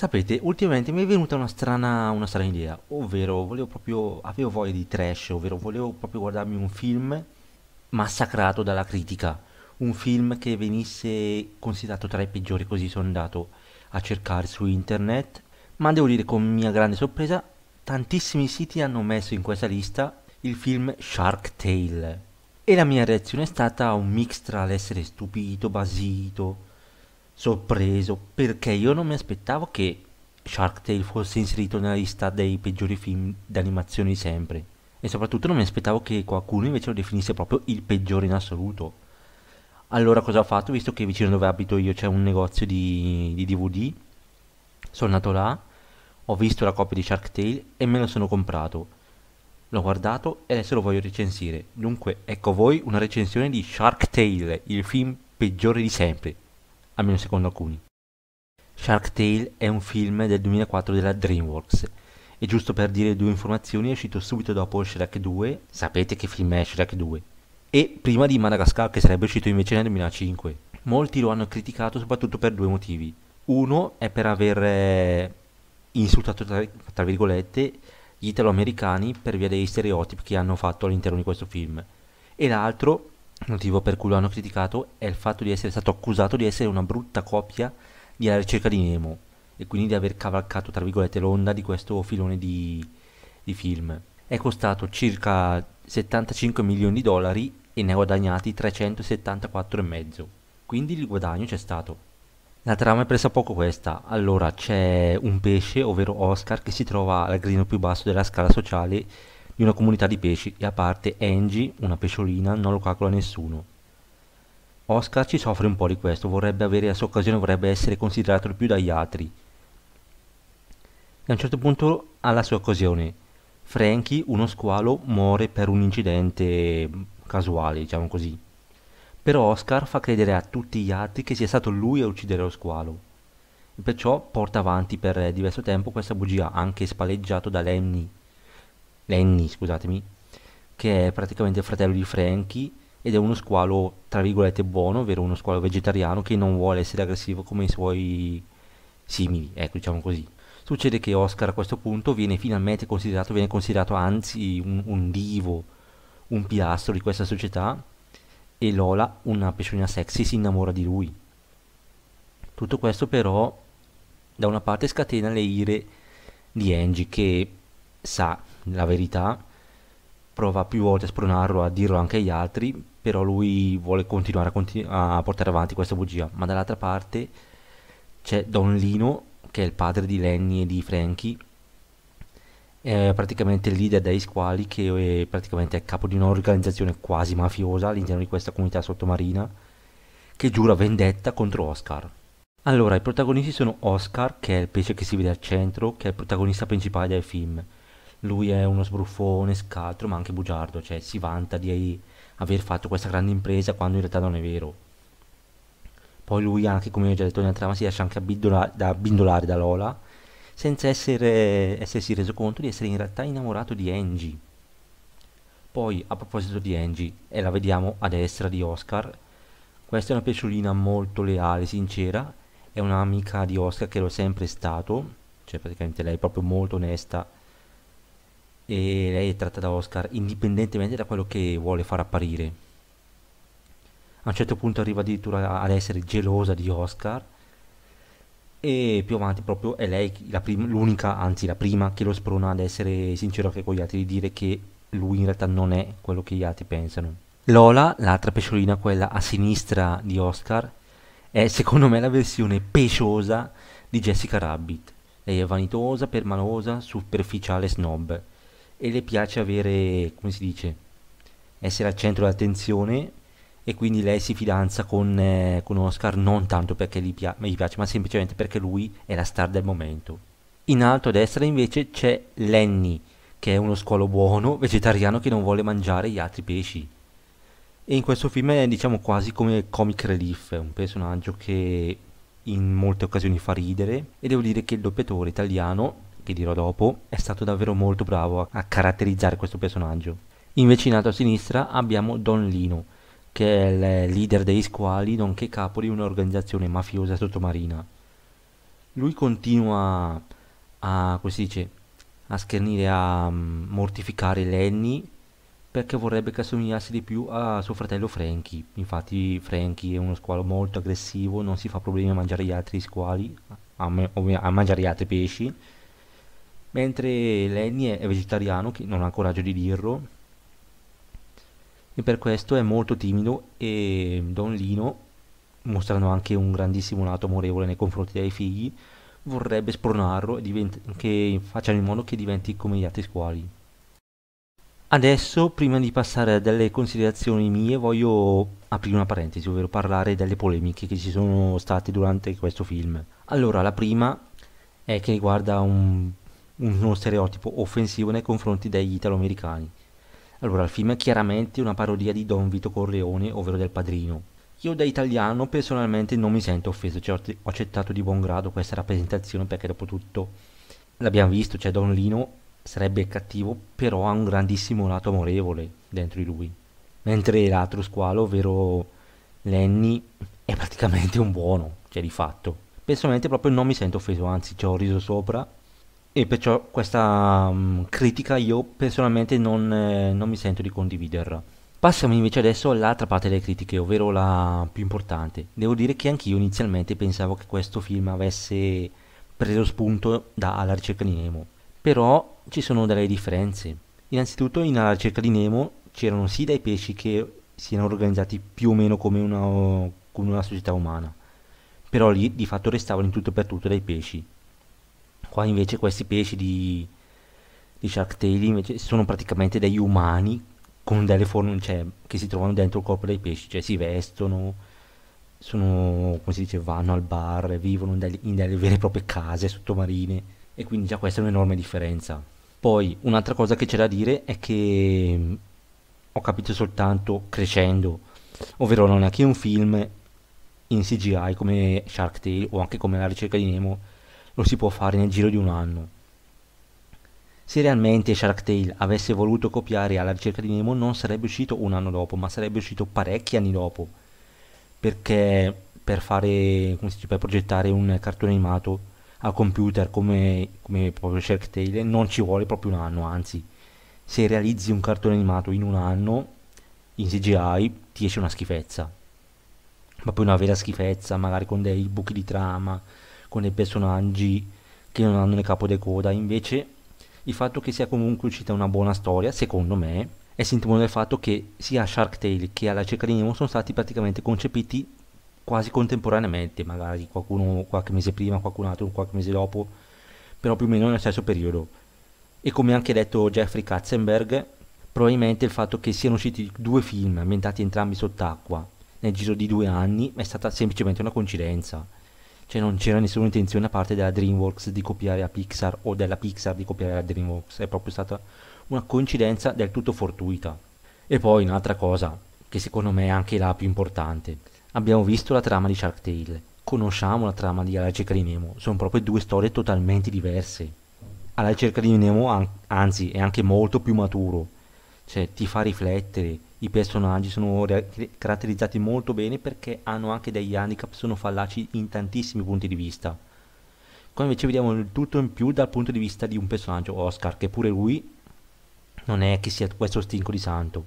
Sapete, ultimamente mi è venuta una strana, una strana idea, ovvero volevo proprio, avevo voglia di trash, ovvero volevo proprio guardarmi un film massacrato dalla critica, un film che venisse considerato tra i peggiori, così sono andato a cercare su internet, ma devo dire con mia grande sorpresa, tantissimi siti hanno messo in questa lista il film Shark Tale e la mia reazione è stata un mix tra l'essere stupito, basito, sorpreso perché io non mi aspettavo che Shark Tale fosse inserito nella lista dei peggiori film d'animazione di sempre e soprattutto non mi aspettavo che qualcuno invece lo definisse proprio il peggiore in assoluto. Allora cosa ho fatto? Visto che vicino dove abito io c'è un negozio di, di DVD, sono andato là, ho visto la copia di Shark Tale e me lo sono comprato. L'ho guardato e adesso lo voglio recensire. Dunque, ecco a voi una recensione di Shark Tale, il film peggiore di sempre almeno secondo alcuni. Shark Tale è un film del 2004 della DreamWorks e giusto per dire due informazioni è uscito subito dopo Shrek 2, sapete che film è Shrek 2, e prima di Madagascar che sarebbe uscito invece nel 2005. Molti lo hanno criticato soprattutto per due motivi. Uno è per aver eh, insultato, tra, tra virgolette, gli italoamericani per via dei stereotipi che hanno fatto all'interno di questo film. E l'altro motivo per cui lo hanno criticato è il fatto di essere stato accusato di essere una brutta copia di alla ricerca di Nemo e quindi di aver cavalcato tra virgolette l'onda di questo filone di, di film. È costato circa 75 milioni di dollari e ne ha guadagnati 374,5. Quindi il guadagno c'è stato. La trama è presa poco questa. Allora c'è un pesce, ovvero Oscar, che si trova al gradino più basso della scala sociale di una comunità di pesci e a parte Angie, una pesciolina, non lo calcola nessuno. Oscar ci soffre un po' di questo, vorrebbe avere la sua occasione, vorrebbe essere considerato di più dagli altri. E a un certo punto ha la sua occasione. Frankie, uno squalo, muore per un incidente casuale, diciamo così. Però Oscar fa credere a tutti gli altri che sia stato lui a uccidere lo squalo. E perciò porta avanti per diverso tempo questa bugia, anche spalleggiato da Lenny, Lenny, scusatemi, che è praticamente il fratello di Frankie ed è uno squalo tra virgolette buono, ovvero uno squalo vegetariano che non vuole essere aggressivo come i suoi simili, ecco diciamo così. Succede che Oscar a questo punto viene finalmente considerato, viene considerato anzi un, un divo, un pilastro di questa società e Lola, una pesciolina sexy, si innamora di lui. Tutto questo però da una parte scatena le ire di Angie che sa la verità, prova più volte a spronarlo, a dirlo anche agli altri, però lui vuole continuare a, continu- a portare avanti questa bugia. Ma dall'altra parte c'è Don Lino, che è il padre di Lenny e di Frankie, è praticamente il leader dei squali che è praticamente è capo di un'organizzazione quasi mafiosa all'interno di questa comunità sottomarina che giura vendetta contro Oscar. Allora, i protagonisti sono Oscar, che è il pesce che si vede al centro, che è il protagonista principale del film, lui è uno sbruffone, scaltro, ma anche bugiardo, cioè si vanta di aver fatto questa grande impresa quando in realtà non è vero. Poi lui anche, come ho già detto nella trama, si lascia anche abbindolare da, abbindolare da Lola, senza essere, essersi reso conto di essere in realtà innamorato di Angie. Poi, a proposito di Angie, e la vediamo a destra di Oscar, questa è una pesciolina molto leale, sincera, è un'amica di Oscar che l'ho sempre stato, cioè praticamente lei è proprio molto onesta e lei è tratta da Oscar indipendentemente da quello che vuole far apparire. A un certo punto arriva addirittura ad essere gelosa di Oscar e più avanti proprio è lei l'unica, anzi la prima, che lo sprona ad essere sincero anche con gli altri, di dire che lui in realtà non è quello che gli altri pensano. Lola, l'altra pesciolina, quella a sinistra di Oscar, è secondo me la versione pesciosa di Jessica Rabbit. Lei è vanitosa, permalosa, superficiale, snob e le piace avere, come si dice, essere al centro dell'attenzione e quindi lei si fidanza con, eh, con Oscar non tanto perché gli, pia- gli piace ma semplicemente perché lui è la star del momento. In alto a destra invece c'è Lenny che è uno squalo buono, vegetariano che non vuole mangiare gli altri pesci. E in questo film è diciamo quasi come comic relief, un personaggio che in molte occasioni fa ridere e devo dire che il doppiatore italiano che dirò dopo, è stato davvero molto bravo a, a caratterizzare questo personaggio. Invece In alto a sinistra abbiamo Don Lino, che è il leader dei squali, nonché capo di un'organizzazione mafiosa sottomarina. Lui continua a, come si dice, a schernire, a mm, mortificare Lenny perché vorrebbe che assomigliasse di più a suo fratello Frankie. Infatti Frankie è uno squalo molto aggressivo, non si fa problemi a mangiare gli altri squali, a, me, a mangiare gli altri pesci, mentre Lenny è vegetariano che non ha coraggio di dirlo e per questo è molto timido e Don Lino mostrando anche un grandissimo lato amorevole nei confronti dei figli vorrebbe spronarlo e divent- che facciano in modo che diventi come gli altri squali adesso prima di passare a delle considerazioni mie voglio aprire una parentesi ovvero parlare delle polemiche che ci sono state durante questo film allora la prima è che riguarda un uno stereotipo offensivo nei confronti degli italoamericani. Allora, il film è chiaramente una parodia di Don Vito Corleone, ovvero del padrino. Io da italiano personalmente non mi sento offeso, cioè ho accettato di buon grado questa rappresentazione perché dopo tutto l'abbiamo visto, cioè Don Lino sarebbe cattivo, però ha un grandissimo lato amorevole dentro di lui. Mentre l'altro squalo, ovvero Lenny, è praticamente un buono, cioè di fatto. Personalmente proprio non mi sento offeso, anzi ci ho riso sopra e perciò questa um, critica io personalmente non, eh, non mi sento di condividerla. Passiamo invece adesso all'altra parte delle critiche, ovvero la più importante. Devo dire che anch'io inizialmente pensavo che questo film avesse preso spunto da Alla ricerca di Nemo, però ci sono delle differenze. Innanzitutto in Alla ricerca di Nemo c'erano sì dei pesci che si erano organizzati più o meno come una, come una società umana, però lì di fatto restavano in tutto e per tutto dei pesci, Qua invece questi pesci di, di Shark Tale invece sono praticamente degli umani con delle forme cioè, che si trovano dentro il corpo dei pesci, cioè si vestono, sono, come si dice, vanno al bar, vivono in delle, in delle vere e proprie case sottomarine e quindi già questa è un'enorme differenza. Poi un'altra cosa che c'è da dire è che mm, ho capito soltanto crescendo, ovvero non è che un film in CGI come Shark Tale o anche come La ricerca di Nemo lo si può fare nel giro di un anno. Se realmente Shark Tale avesse voluto copiare alla ricerca di Nemo non sarebbe uscito un anno dopo, ma sarebbe uscito parecchi anni dopo, perché per, fare, come si dice, per progettare un cartone animato a computer come, come proprio Shark Tale non ci vuole proprio un anno, anzi se realizzi un cartone animato in un anno in CGI ti esce una schifezza ma poi una vera schifezza magari con dei buchi di trama con dei personaggi che non hanno il capo di coda, invece il fatto che sia comunque uscita una buona storia, secondo me, è sintomo del fatto che sia Shark Tale che alla cerca di Nemo sono stati praticamente concepiti quasi contemporaneamente, magari qualcuno qualche mese prima, qualcun altro qualche mese dopo, però più o meno nello stesso periodo. E come ha anche detto Jeffrey Katzenberg, probabilmente il fatto che siano usciti due film ambientati entrambi sott'acqua nel giro di due anni è stata semplicemente una coincidenza cioè non c'era nessuna intenzione a parte della DreamWorks di copiare la Pixar o della Pixar di copiare la DreamWorks, è proprio stata una coincidenza del tutto fortuita. E poi un'altra cosa, che secondo me è anche la più importante, abbiamo visto la trama di Shark Tale, conosciamo la trama di Alice e Carinemo, sono proprio due storie totalmente diverse. Alice e Carinemo, Nemo anzi è anche molto più maturo, cioè ti fa riflettere, i personaggi sono caratterizzati molto bene perché hanno anche degli handicap, sono fallaci in tantissimi punti di vista. Qua invece vediamo il tutto in più dal punto di vista di un personaggio, Oscar, che pure lui non è che sia questo stinco di santo.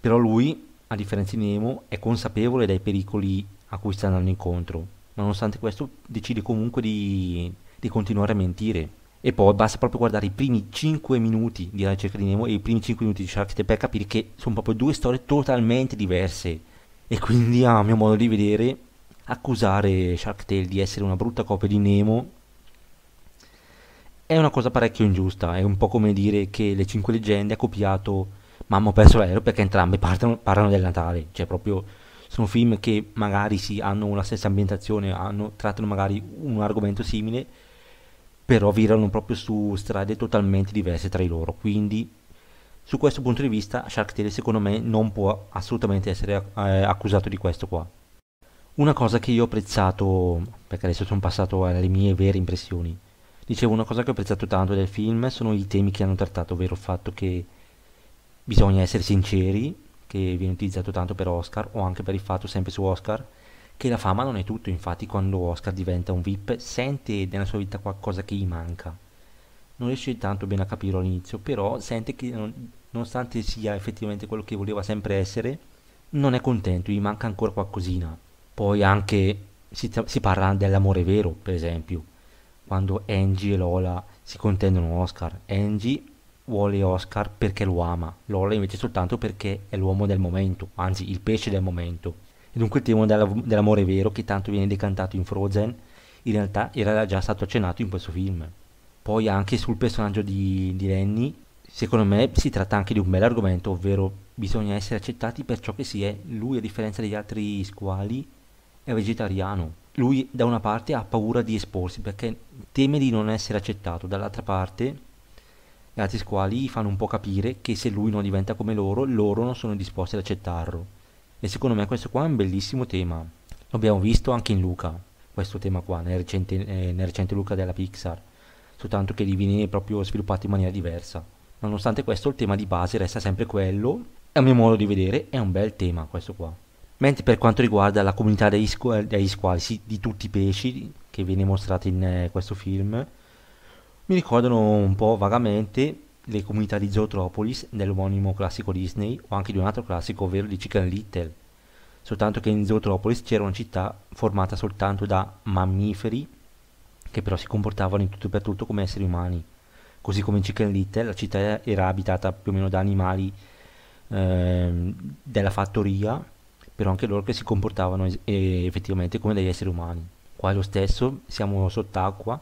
Però lui, a differenza di Nemo, è consapevole dei pericoli a cui sta andando incontro, ma nonostante questo decide comunque di, di continuare a mentire e poi basta proprio guardare i primi 5 minuti di La ricerca di Nemo e i primi 5 minuti di Shark Tale per capire che sono proprio due storie totalmente diverse e quindi a mio modo di vedere accusare Shark Tale di essere una brutta copia di Nemo è una cosa parecchio ingiusta, è un po' come dire che Le 5 leggende ha copiato Mamma ho perso l'aereo perché entrambe parlano, parlano del Natale, cioè proprio sono film che magari sì, hanno la stessa ambientazione, hanno, trattano magari un argomento simile però virano proprio su strade totalmente diverse tra loro, quindi su questo punto di vista Shark Tale secondo me non può assolutamente essere eh, accusato di questo qua. Una cosa che io ho apprezzato, perché adesso sono passato alle mie vere impressioni, dicevo una cosa che ho apprezzato tanto del film sono i temi che hanno trattato, ovvero il fatto che bisogna essere sinceri, che viene utilizzato tanto per Oscar o anche per il fatto sempre su Oscar, che la fama non è tutto, infatti quando Oscar diventa un VIP sente nella sua vita qualcosa che gli manca. Non riesce tanto bene a capirlo all'inizio, però sente che non, nonostante sia effettivamente quello che voleva sempre essere, non è contento, gli manca ancora qualcosina. Poi anche si, si parla dell'amore vero, per esempio, quando Angie e Lola si contendono Oscar. Angie vuole Oscar perché lo ama, Lola invece soltanto perché è l'uomo del momento, anzi il pesce del momento. E dunque il tema della, dell'amore vero, che tanto viene decantato in Frozen, in realtà era già stato accennato in questo film. Poi anche sul personaggio di, di Lenny, secondo me si tratta anche di un bel argomento, ovvero bisogna essere accettati per ciò che si è. Lui, a differenza degli altri squali, è vegetariano. Lui da una parte ha paura di esporsi perché teme di non essere accettato, dall'altra parte gli altri squali fanno un po' capire che se lui non diventa come loro, loro non sono disposti ad accettarlo. E secondo me questo qua è un bellissimo tema. L'abbiamo visto anche in Luca, questo tema qua, nel recente, eh, nel recente Luca della Pixar. Soltanto che lì viene proprio sviluppato in maniera diversa. Nonostante questo il tema di base resta sempre quello. E A mio modo di vedere è un bel tema questo qua. Mentre per quanto riguarda la comunità degli, squali, eh, degli squali sì, di tutti i pesci che viene mostrata in eh, questo film, mi ricordano un po' vagamente le comunità di Zootropolis nell'omonimo classico Disney o anche di un altro classico, ovvero di Chicken Little. Soltanto che in Zootropolis c'era una città formata soltanto da mammiferi che però si comportavano in tutto e per tutto come esseri umani. Così come in Chicken Little la città era abitata più o meno da animali eh, della fattoria, però anche loro che si comportavano es- effettivamente come degli esseri umani. Qua è lo stesso, siamo sott'acqua,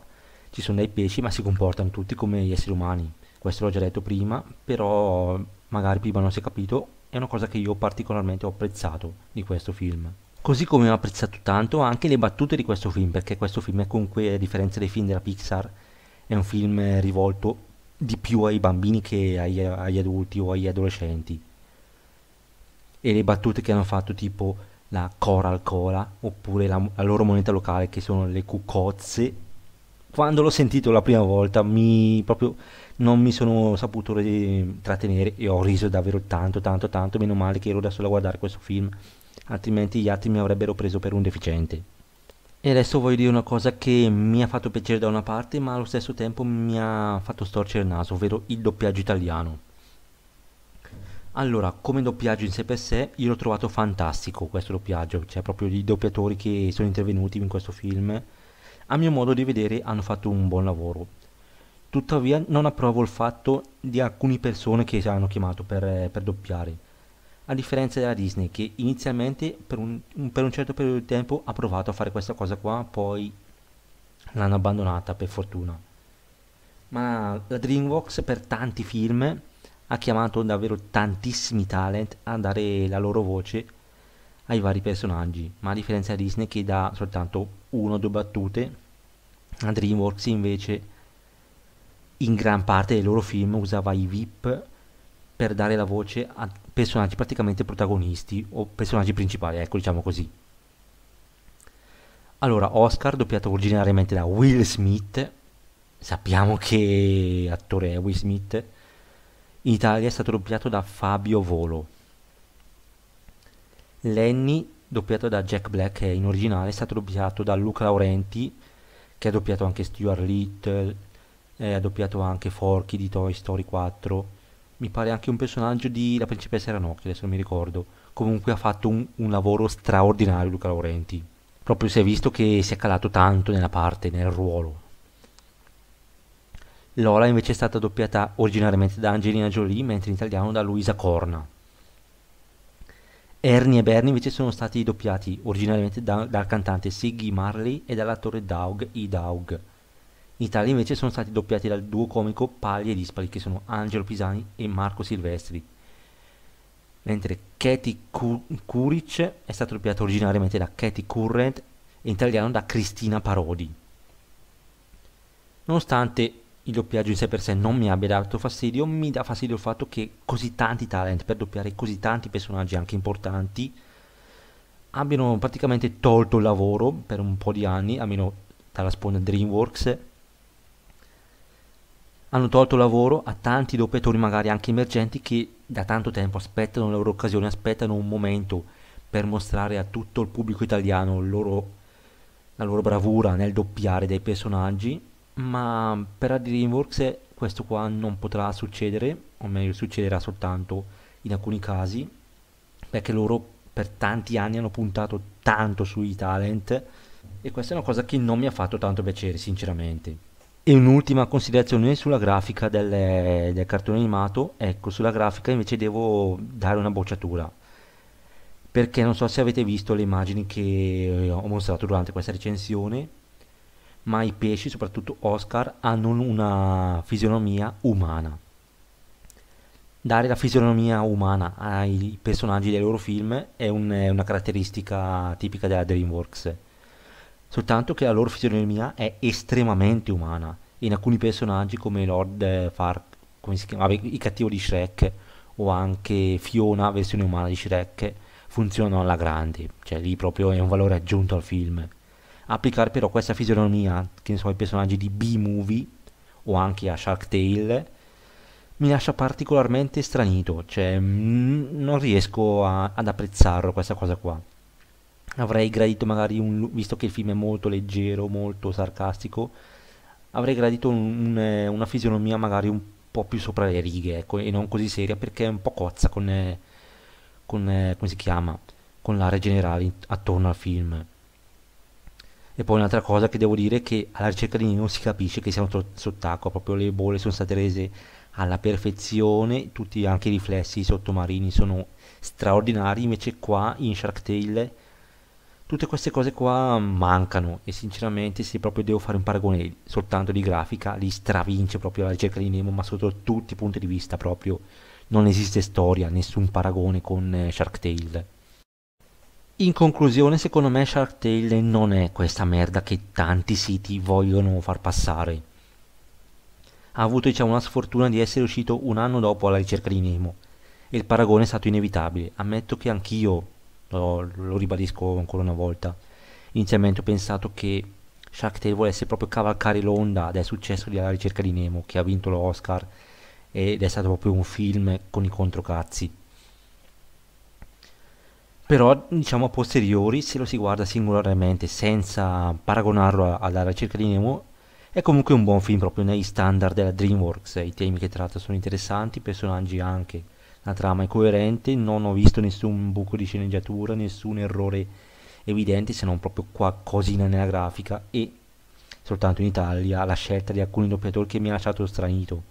ci sono dei pesci ma si comportano tutti come gli esseri umani questo l'ho già detto prima, però magari prima non si è capito, è una cosa che io particolarmente ho apprezzato di questo film. Così come ho apprezzato tanto anche le battute di questo film, perché questo film è comunque, a differenza dei film della Pixar, è un film rivolto di più ai bambini che agli, agli adulti o agli adolescenti. E le battute che hanno fatto tipo la Coral Cola, oppure la, la loro moneta locale che sono le cucozze, quando l'ho sentito la prima volta mi proprio non mi sono saputo trattenere e ho riso davvero tanto tanto tanto meno male che ero da solo a guardare questo film altrimenti gli altri mi avrebbero preso per un deficiente e adesso voglio dire una cosa che mi ha fatto piacere da una parte ma allo stesso tempo mi ha fatto storcere il naso ovvero il doppiaggio italiano allora come doppiaggio in sé per sé io l'ho trovato fantastico questo doppiaggio cioè proprio i doppiatori che sono intervenuti in questo film a mio modo di vedere hanno fatto un buon lavoro. Tuttavia non approvo il fatto di alcune persone che ci hanno chiamato per, eh, per doppiare, a differenza della Disney che inizialmente per un, per un certo periodo di tempo ha provato a fare questa cosa qua, poi l'hanno abbandonata per fortuna. Ma la DreamWorks per tanti film ha chiamato davvero tantissimi talent a dare la loro voce ai vari personaggi, ma a differenza di Disney che dà soltanto una o due battute, a DreamWorks invece in gran parte dei loro film usava i VIP per dare la voce a personaggi praticamente protagonisti o personaggi principali, ecco diciamo così. Allora, Oscar, doppiato originariamente da Will Smith, sappiamo che attore è Will Smith, in Italia è stato doppiato da Fabio Volo. Lenny, doppiato da Jack Black, che in originale è stato doppiato da Luca Laurenti, che ha doppiato anche Stuart Little, eh, ha doppiato anche Forky di Toy Story 4. Mi pare anche un personaggio di La principessa Ranocchio, adesso non mi ricordo. Comunque ha fatto un, un lavoro straordinario Luca Laurenti. Proprio si è visto che si è calato tanto nella parte, nel ruolo. Lola invece è stata doppiata originariamente da Angelina Jolie, mentre in italiano da Luisa Corna. Ernie e Bernie invece sono stati doppiati originariamente da, dal cantante Siggy Marley e dall'attore Doug E. Doug. In Italia invece sono stati doppiati dal duo comico Pagli e Dispari che sono Angelo Pisani e Marco Silvestri. Mentre Katie Couric è stato doppiato originariamente da Katie Current e in italiano da Cristina Parodi. Nonostante il doppiaggio in sé per sé non mi abbia dato fastidio, mi dà fastidio il fatto che così tanti talent per doppiare così tanti personaggi anche importanti abbiano praticamente tolto il lavoro per un po' di anni, almeno dalla sponda DreamWorks, hanno tolto lavoro a tanti doppiatori magari anche emergenti che da tanto tempo aspettano la loro occasione, aspettano un momento per mostrare a tutto il pubblico italiano loro, la loro bravura nel doppiare dei personaggi ma per AdDreamWorks questo qua non potrà succedere, o meglio succederà soltanto in alcuni casi, perché loro per tanti anni hanno puntato tanto sui talent e questa è una cosa che non mi ha fatto tanto piacere sinceramente. E un'ultima considerazione sulla grafica delle, del cartone animato, ecco sulla grafica invece devo dare una bocciatura, perché non so se avete visto le immagini che ho mostrato durante questa recensione, ma i pesci, soprattutto Oscar, hanno una fisionomia umana. Dare la fisionomia umana ai personaggi dei loro film è, un, è una caratteristica tipica della DreamWorks, soltanto che la loro fisionomia è estremamente umana. In alcuni personaggi come Lord eh, Fark, come si chiama, il cattivo di Shrek, o anche Fiona, versione umana di Shrek, funzionano alla grande, cioè lì proprio è un valore aggiunto al film applicare però questa fisionomia, che ne so, ai personaggi di B-movie o anche a Shark Tale, mi lascia particolarmente stranito, cioè mm, non riesco a, ad apprezzarlo questa cosa qua. Avrei gradito magari un, visto che il film è molto leggero, molto sarcastico, avrei gradito un, un, eh, una fisionomia magari un po' più sopra le righe, ecco, e non così seria perché è un po' cozza con, eh, con eh, come si chiama, con l'area generale attorno al film. E poi un'altra cosa che devo dire è che alla ricerca di Nemo si capisce che siamo sott'acqua, proprio le bolle sono state rese alla perfezione, tutti anche i riflessi sottomarini sono straordinari, invece qua in Shark Tale tutte queste cose qua mancano e sinceramente se proprio devo fare un paragone soltanto di grafica li stravince proprio la ricerca di Nemo ma sotto tutti i punti di vista proprio non esiste storia, nessun paragone con eh, Shark Tale. In conclusione, secondo me Shark Tale non è questa merda che tanti siti vogliono far passare. Ha avuto diciamo la sfortuna di essere uscito un anno dopo alla ricerca di Nemo e il paragone è stato inevitabile. Ammetto che anch'io, lo, lo ribadisco ancora una volta, inizialmente ho pensato che Shark Tale volesse proprio cavalcare l'onda del successo di Alla ricerca di Nemo che ha vinto l'Oscar ed è stato proprio un film con i controcazzi però diciamo a posteriori se lo si guarda singolarmente senza paragonarlo alla ricerca di Nemo è comunque un buon film proprio nei standard della Dreamworks i temi che tratta sono interessanti i personaggi anche la trama è coerente non ho visto nessun buco di sceneggiatura nessun errore evidente se non proprio qualcosina nella grafica e soltanto in Italia la scelta di alcuni doppiatori che mi ha lasciato stranito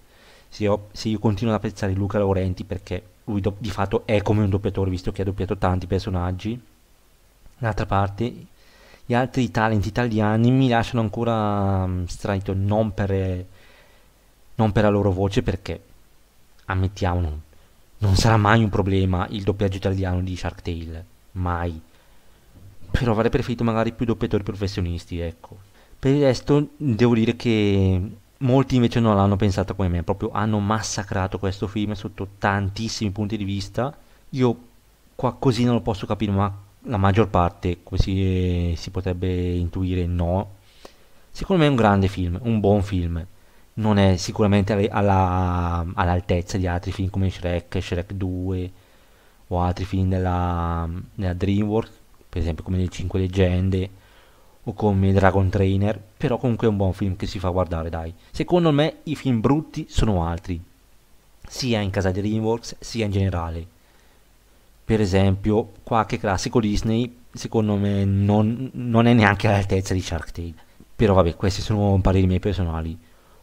se, ho, se io continuo ad apprezzare Luca Laurenti perché lui do- di fatto è come un doppiatore, visto che ha doppiato tanti personaggi. D'altra parte, gli altri talenti italiani mi lasciano ancora mm, straito, non per, non per la loro voce, perché, ammettiamolo, non sarà mai un problema il doppiaggio italiano di Shark Tale, mai. Però avrei preferito magari più doppiatori professionisti, ecco. Per il resto devo dire che molti invece non l'hanno pensata come me, proprio hanno massacrato questo film sotto tantissimi punti di vista. Io così non lo posso capire, ma la maggior parte, come si, si potrebbe intuire, no. Secondo me è un grande film, un buon film. Non è sicuramente alla, all'altezza di altri film come Shrek, Shrek 2 o altri film della, della DreamWorks, per esempio come Le 5 Leggende o come Dragon Trainer, però comunque è un buon film che si fa guardare, dai. Secondo me i film brutti sono altri, sia in casa di Dreamworks sia in generale. Per esempio, qualche classico Disney secondo me non, non è neanche all'altezza di Shark Tale. Però vabbè, questi sono pareri miei personali.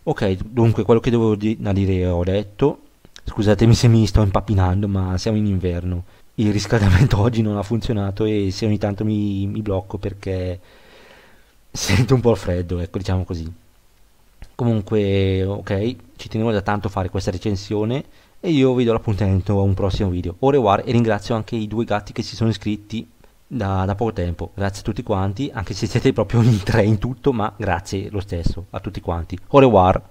Ok, dunque quello che dovevo di- dire ho detto. Scusatemi se mi sto impappinando, ma siamo in inverno. Il riscaldamento oggi non ha funzionato e se ogni tanto mi, mi blocco perché sento un po' il freddo, ecco, diciamo così. Comunque, ok, ci tenevo da tanto a fare questa recensione e io vi do l'appuntamento a un prossimo video. Ore war e ringrazio anche i due gatti che si sono iscritti da, da poco tempo. Grazie a tutti quanti, anche se siete proprio in tre in tutto, ma grazie lo stesso a tutti quanti. Ore war!